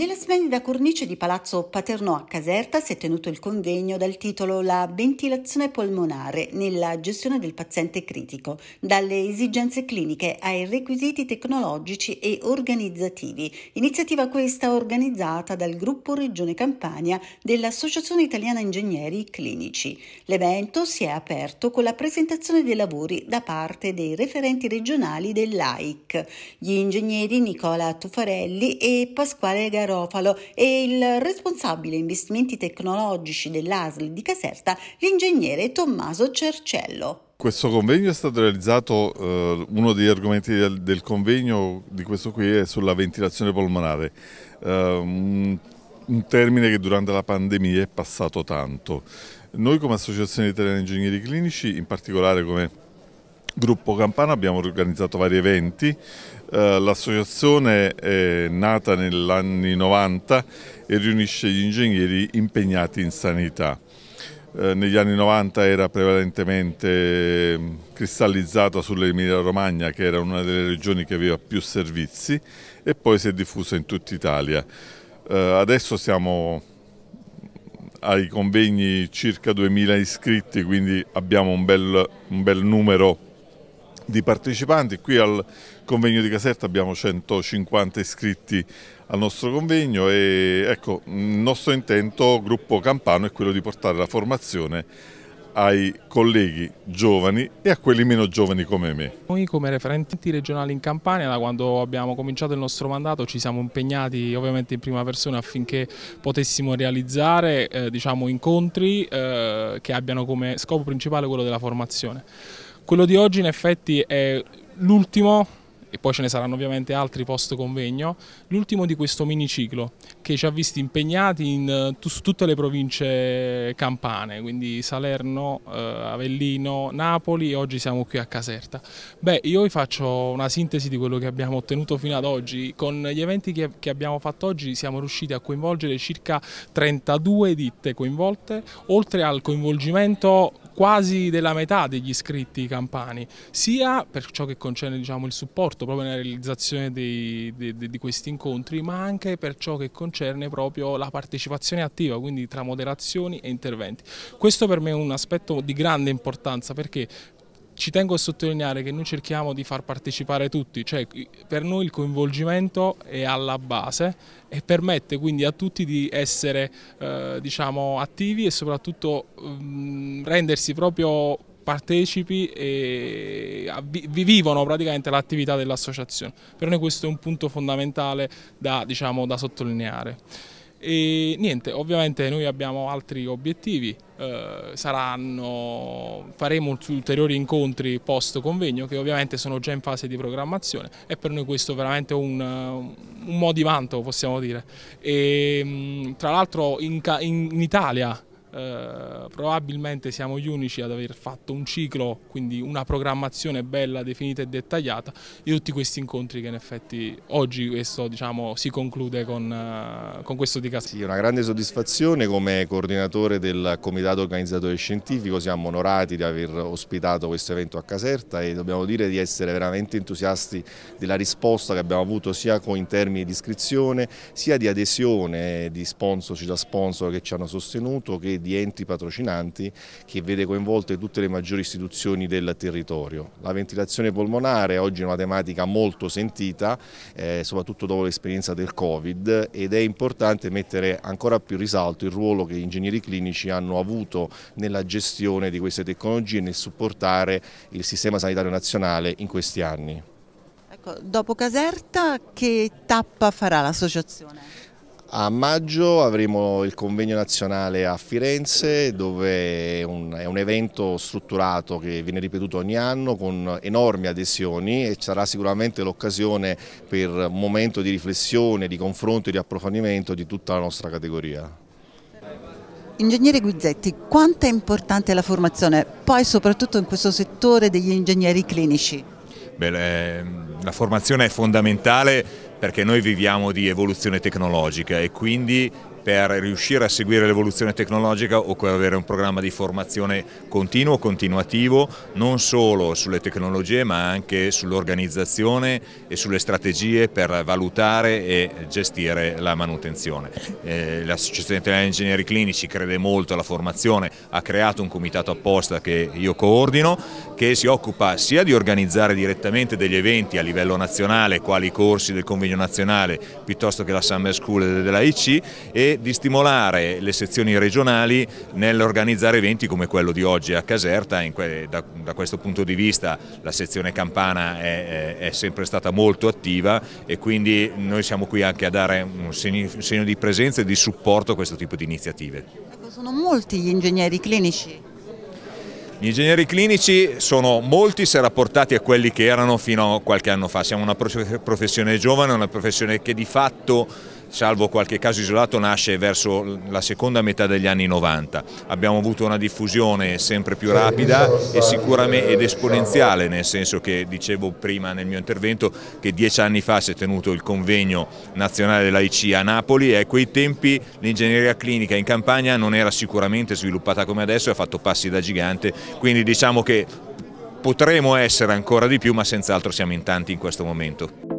Nella splendida cornice di Palazzo Paternò a Caserta si è tenuto il convegno dal titolo La ventilazione polmonare nella gestione del paziente critico, dalle esigenze cliniche ai requisiti tecnologici e organizzativi. Iniziativa questa organizzata dal gruppo Regione Campania dell'Associazione Italiana Ingegneri Clinici. L'evento si è aperto con la presentazione dei lavori da parte dei referenti regionali dell'AIC, gli ingegneri Nicola Tuffarelli e Pasquale Garofalo Garofalo e il responsabile investimenti tecnologici dell'ASL di Caserta, l'ingegnere Tommaso Cercello. Questo convegno è stato realizzato, eh, uno degli argomenti del, del, convegno di questo qui è sulla ventilazione polmonare, eh, un, un termine che durante la pandemia è passato tanto. Noi come Associazione Italiana Ingegneri Clinici, in particolare come Gruppo Campana abbiamo organizzato vari eventi, eh, l'associazione è nata negli anni 90 e riunisce gli ingegneri impegnati in sanità. Eh, negli anni 90 era prevalentemente ehm, cristallizzata sull'Emilia Romagna che era una delle regioni che aveva più servizi e poi si è diffusa in tutta Italia. Eh, adesso siamo ai convegni circa 2000 iscritti quindi abbiamo un bel, un bel numero di partecipanti. Qui al convegno di Caserta abbiamo 150 iscritti al nostro convegno e ecco, il nostro intento gruppo campano è quello di portare la formazione ai colleghi giovani e a quelli meno giovani come me. Noi come referenti regionali in Campania da quando abbiamo cominciato il nostro mandato ci siamo impegnati ovviamente in prima persona affinché potessimo realizzare eh, diciamo, incontri eh, che abbiano come scopo principale quello della formazione. Quello di oggi in effetti è l'ultimo e poi ce ne saranno ovviamente altri post convegno, l'ultimo di questo miniciclo che ci ha visti impegnati in, eh, tutte le province campane, quindi Salerno, eh, Avellino, Napoli e oggi siamo qui a Caserta. Beh, io vi faccio una sintesi di quello che abbiamo ottenuto fino ad oggi. Con gli eventi che, che abbiamo fatto oggi siamo riusciti a coinvolgere circa 32 ditte coinvolte, oltre al coinvolgimento quasi della metà degli iscritti campani, sia per ciò che concerne diciamo, il supporto proprio nella realizzazione dei, de, de, di questi incontri, ma anche per ciò che concerne proprio la partecipazione attiva, quindi tra moderazioni e interventi. Questo per me è un aspetto di grande importanza perché ci tengo a sottolineare che noi cerchiamo di far partecipare tutti, cioè per noi il coinvolgimento è alla base e permette quindi a tutti di essere eh, diciamo, attivi e soprattutto mh, mm, rendersi proprio partecipi e eh, vi vivono praticamente l'attività dell'associazione. Per noi questo è un punto fondamentale da, diciamo, da sottolineare. E niente, ovviamente noi abbiamo altri obiettivi, eh, saranno, faremo ulteriori incontri post convegno che ovviamente sono già in fase di programmazione e per noi questo è veramente un, un vanto possiamo dire. E, ehm, tra l'altro in, in Italia eh, probabilmente siamo gli unici ad aver fatto un ciclo, quindi una programmazione bella, definita e dettagliata di tutti questi incontri che in effetti oggi questo, diciamo, si conclude con, eh, con questo di casa. Sì, una grande soddisfazione come coordinatore del comitato organizzatore scientifico, siamo onorati di aver ospitato questo evento a Caserta e dobbiamo dire di essere veramente entusiasti della risposta che abbiamo avuto sia in termini di iscrizione sia di adesione di sponsor, da sponsor che ci hanno sostenuto che di enti patrocinanti che vede coinvolte tutte le maggiori istituzioni del territorio. La ventilazione polmonare oggi è una tematica molto sentita, eh, soprattutto dopo l'esperienza del Covid ed è importante mettere ancora più in risalto il ruolo che gli ingegneri clinici hanno avuto nella gestione di queste tecnologie e nel supportare il sistema sanitario nazionale in questi anni. Ecco, dopo Caserta che tappa farà l'associazione? A maggio avremo il convegno nazionale a Firenze dove è un, è un, evento strutturato che viene ripetuto ogni anno con enormi adesioni e sarà sicuramente l'occasione per un momento di riflessione, di confronto e di approfondimento di tutta la nostra categoria. Ingegnere Guizzetti, quanto è importante la formazione, poi soprattutto in questo settore degli ingegneri clinici? Beh, ehm, la formazione è fondamentale perché noi viviamo di evoluzione tecnologica e quindi per riuscire a seguire l'evoluzione tecnologica occorre avere un programma di formazione continuo, continuativo, non solo sulle tecnologie ma anche sull'organizzazione e sulle strategie per valutare e gestire la manutenzione. Eh, L'Associazione Italiana Ingegneri Clinici crede molto alla formazione, ha creato un comitato apposta che io coordino, che si occupa sia di organizzare direttamente degli eventi a livello nazionale, quali i corsi del convegno nazionale, piuttosto che la Summer School della IC, e di stimolare le sezioni regionali nell'organizzare eventi come quello di oggi a Caserta. Da, da, questo punto di vista la sezione campana è, è, è, sempre stata molto attiva e quindi noi siamo qui anche a dare un segno, un segno di presenza e di supporto a questo tipo di iniziative. Ecco, sono molti gli ingegneri clinici? Gli ingegneri clinici sono molti se rapportati a quelli che erano fino a qualche anno fa, siamo una professione giovane, una professione che di fatto salvo qualche caso isolato, nasce verso la seconda metà degli anni 90. Abbiamo avuto una diffusione sempre più rapida eh, ed esponenziale, nel senso che dicevo prima nel mio intervento che dieci anni fa si è tenuto il convegno nazionale dell'AIC a Napoli e a quei tempi l'ingegneria clinica in campagna non era sicuramente sviluppata come adesso e ha fatto passi da gigante, quindi diciamo che potremo essere ancora di più ma senz'altro siamo in tanti in questo momento.